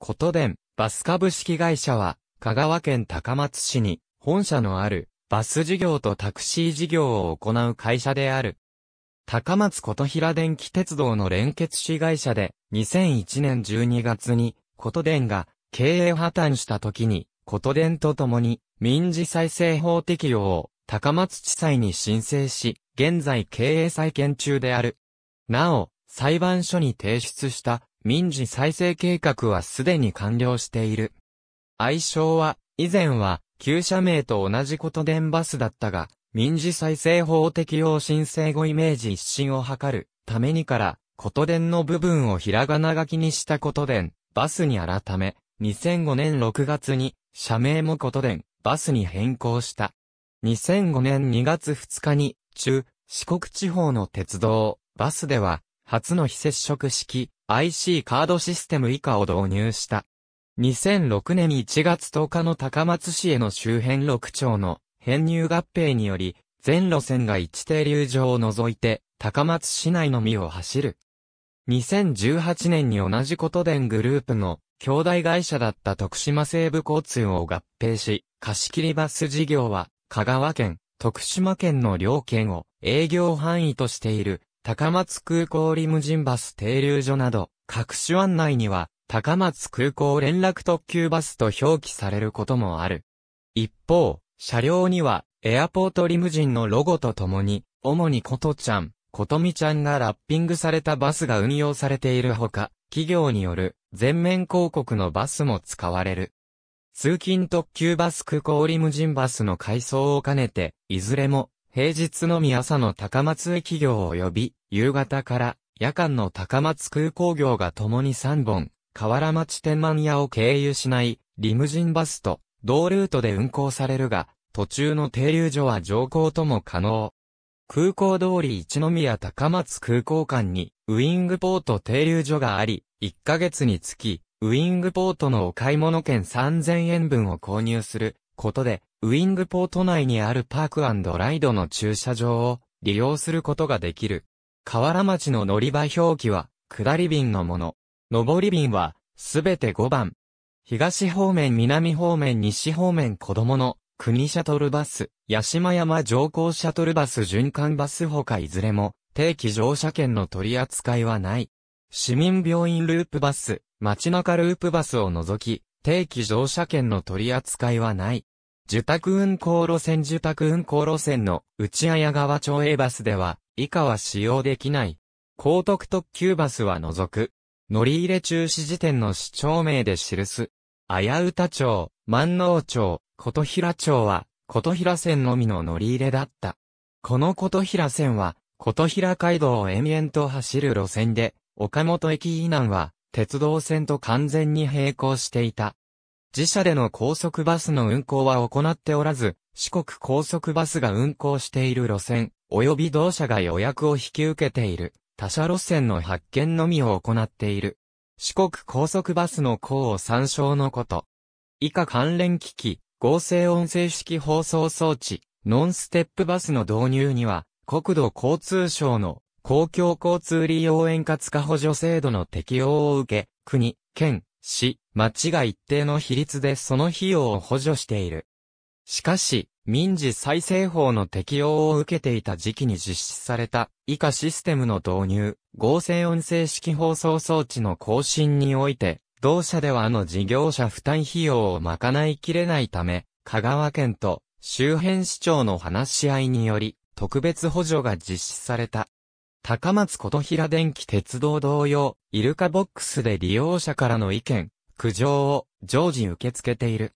ことでん、バス株式会社は、香川県高松市に、本社のある、バス事業とタクシー事業を行う会社である。高松琴平電気鉄道の連結子会社で、2001年12月に、ことでんが、経営破綻した時に、ことでんと共に、民事再生法適用を、高松地裁に申請し、現在経営再建中である。なお、裁判所に提出した民事再生計画はすでに完了している。愛称は、以前は、旧社名と同じことでんバスだったが、民事再生法適用申請後イメージ一新を図るためにから、ことでんの部分をひらがな書きにしたことでん、バスに改め、2005年6月に、社名もことでん、バスに変更した。2005年2月2日に、中、四国地方の鉄道、バスでは、初の非接触式、IC カードシステム以下を導入した。2006年1月10日の高松市への周辺6町の編入合併により、全路線が一停留場を除いて、高松市内のみを走る。2018年に同じことでグループの兄弟会社だった徳島西部交通を合併し、貸切バス事業は香川県、徳島県の両県を営業範囲としている高松空港リムジンバス停留所など、各種案内には、高松空港連絡特急バスと表記されることもある。一方、車両には、エアポートリムジンのロゴとともに、主にことちゃん、ことみちゃんがラッピングされたバスが運用されているほか、企業による全面広告のバスも使われる。通勤特急バス空港リムジンバスの改装を兼ねて、いずれも平日のみ朝の高松駅業及び、夕方から夜間の高松空港業が共に3本、河原町天満屋を経由しない、リムジンバスと、同ルートで運行されるが、途中の停留所は乗降とも可能。空港通り一宮高松空港間に、ウィングポート停留所があり、1ヶ月につき、ウィングポートのお買い物券3000円分を購入することで、ウィングポート内にあるパークライドの駐車場を利用することができる。河原町の乗り場表記は、下り便のもの。上り便は、すべて5番。東方面、南方面、西方面、子供の、国シャトルバス、八島山上皇シャトルバス、循環バスほかいずれも、定期乗車券の取り扱いはない。市民病院ループバス、街中ループバスを除き、定期乗車券の取り扱いはない。受託運行路線受託運行路線の内綾川町 A バスでは、以下は使用できない。高徳特急バスは除く。乗り入れ中止時点の市町名で記す。綾歌町、万能町、琴平町は、琴平線のみの乗り入れだった。この琴平線は、琴平街道を延々と走る路線で、岡本駅以南は、鉄道線と完全に並行していた。自社での高速バスの運行は行っておらず、四国高速バスが運行している路線、及び同社が予約を引き受けている、他社路線の発見のみを行っている。四国高速バスの項を参照のこと。以下関連機器、合成音声式放送装置、ノンステップバスの導入には、国土交通省の公共交通利用円滑化補助制度の適用を受け、国、県、し、町が一定の比率でその費用を補助している。しかし、民事再生法の適用を受けていた時期に実施された以下システムの導入、合成音声式放送装置の更新において、同社ではあの事業者負担費用を賄いきれないため、香川県と周辺市長の話し合いにより、特別補助が実施された。高松琴平電気鉄道同様、イルカボックスで利用者からの意見、苦情を常時受け付けている。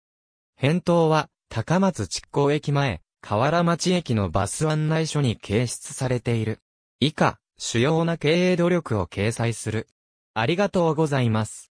返答は、高松築港駅前、河原町駅のバス案内所に掲出されている。以下、主要な経営努力を掲載する。ありがとうございます。